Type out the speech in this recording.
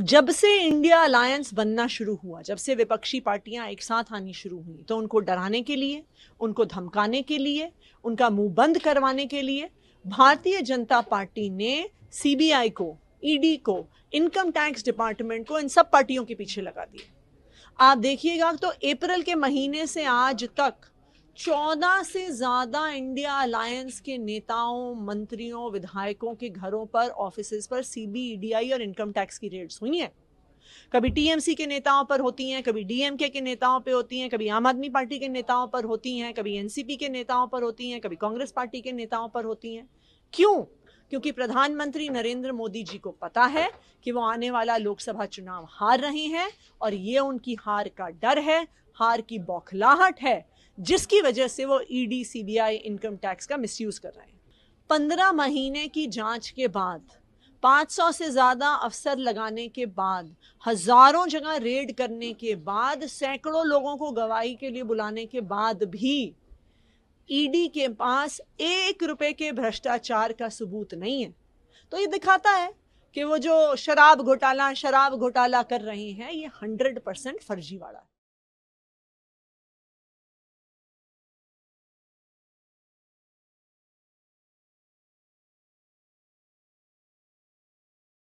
जब से India alliance बनना शुरू हुआ जब से विपक्षी पार्टियां एक साथ आनी शुरू हुई तो उनको डराने के लिए उनको धमकाने के लिए उनका मुंह बंद करवाने के लिए भारतीय जनता पार्टी ने सीबीआई को ईडी e को इनकम टैक्स डिपार्टमेंट को इन सब पार्टियों के पीछे लगा दिया आप देखिएगा तो अप्रैल के महीने से आज तक चौदह से ज़्यादा इंडिया अलायंस के नेताओं मंत्रियों विधायकों के घरों पर ऑफिस पर सीबीडीआई e और इनकम टैक्स की रेट्स हुई हैं कभी टीएमसी के नेताओं पर होती हैं कभी डीएमके के नेताओं पर होती हैं कभी आम आदमी पार्टी के नेताओं पर होती हैं कभी एनसीपी के नेताओं पर होती हैं कभी कांग्रेस पार्टी के नेताओं पर होती हैं क्यों क्योंकि प्रधानमंत्री नरेंद्र मोदी जी को पता है कि वो आने वाला लोकसभा चुनाव हार रहे हैं और ये उनकी हार का डर है हार की बौखलाहट है जिसकी वजह से वो ईडी सीबीआई इनकम टैक्स का मिसयूज कर रहे हैं पंद्रह महीने की जांच के बाद 500 से ज़्यादा अफसर लगाने के बाद हज़ारों जगह रेड करने के बाद सैकड़ों लोगों को गवाही के लिए बुलाने के बाद भी ईडी e के पास एक रुपए के भ्रष्टाचार का सबूत नहीं है तो ये दिखाता है कि वो जो शराब घोटाला शराब घोटाला कर रहे हैं ये हंड्रेड परसेंट फर्जीवाड़ा है